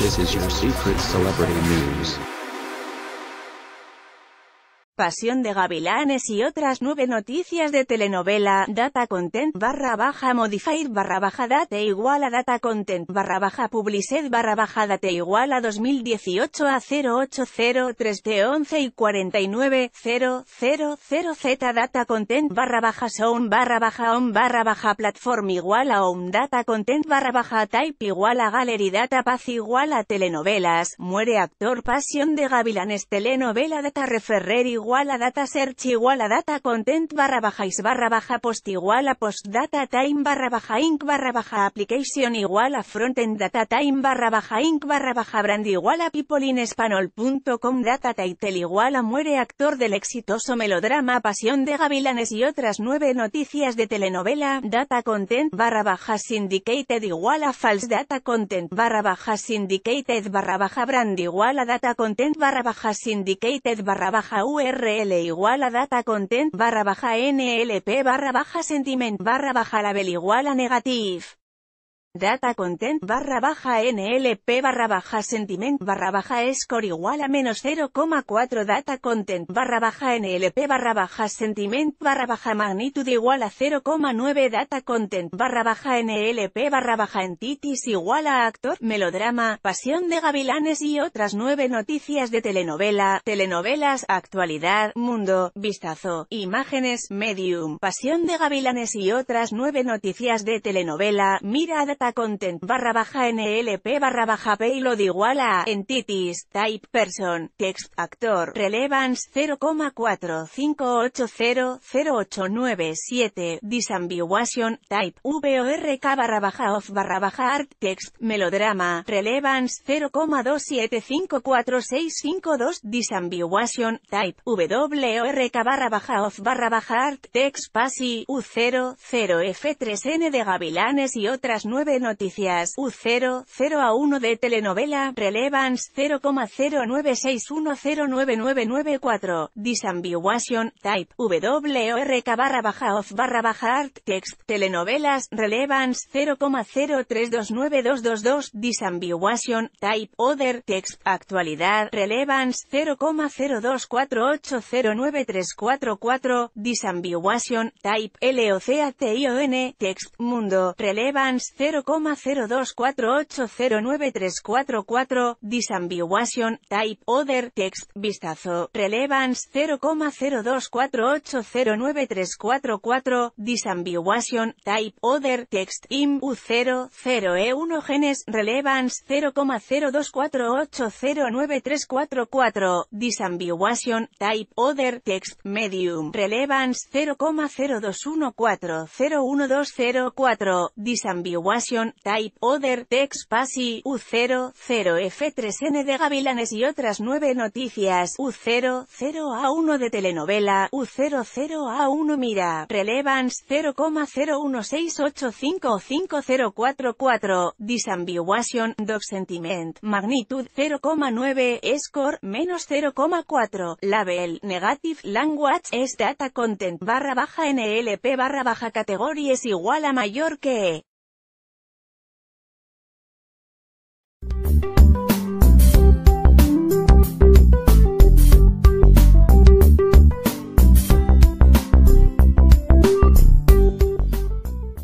This is your secret celebrity news. Pasión de Gavilanes y otras nueve noticias de telenovela, data content barra baja modified barra baja date igual a data content barra baja publicidad barra baja date igual a 2018 a 0803 de 11 y 49 000 Z data content barra baja sound barra baja on barra baja platform igual a on data content barra baja type igual a gallery data paz igual a telenovelas, muere actor Pasión de Gavilanes telenovela data referrer igual igual a data search igual a data content barra baja barra baja post igual a post data time barra baja inc barra baja application igual a frontend data time barra baja inc barra baja brand igual a com data title igual a muere actor del exitoso melodrama Pasión de Gavilanes y otras nueve noticias de telenovela data content barra baja syndicated igual a false data content barra baja syndicated barra baja brand igual a data content barra baja syndicated barra baja ur RL igual a data content barra baja NLP barra baja sentiment barra baja label igual a negative data content barra baja nlp barra baja sentiment barra baja score igual a menos 0,4 data content barra baja nlp barra baja sentiment barra baja magnitud igual a 0,9 data content barra baja nlp barra baja entities igual a actor melodrama pasión de gavilanes y otras 9 noticias de telenovela telenovelas actualidad mundo vistazo imágenes medium pasión de gavilanes y otras 9 noticias de telenovela mira content barra baja NLP barra baja payload igual a entities, type person, text, actor, relevance 0.45800897 disambiguation, type, VORK barra baja off barra baja art, text, melodrama, relevance 0,2754652 disambiguation, type, WORK barra baja off barra baja art, text, PASI, U00F3N de gavilanes y otras 9 Noticias, u 001 a 1 de Telenovela, Relevance, 0,096109994 Disambiguation, Type, WRK barra baja off barra baja art, Text, Telenovelas, Relevance, 0,0329222, Disambiguation, Type, Other, Text, Actualidad, Relevance, 0,024809344, Disambiguation, Type, LOCATION, Text, Mundo, Relevance, 0, 0,024809344, disambiguation, type, other, text, vistazo, relevance 0,024809344, disambiguation, type, other, text, imu 00 0e1 genes, relevance 0,024809344, disambiguation, type, other, text, medium, relevance 0,021401204 disambiguation, Type Other, Passy, u 00 0F3N de Gavilanes y otras nueve noticias, u 00 0A1 de telenovela, U00A1 Mira, Relevance 0,016855044, Disambiguation, Dog Sentiment, Magnitude 0,9, Score, menos 0,4, Label, Negative Language, es Data Content, barra baja NLP barra baja categoría es igual a mayor que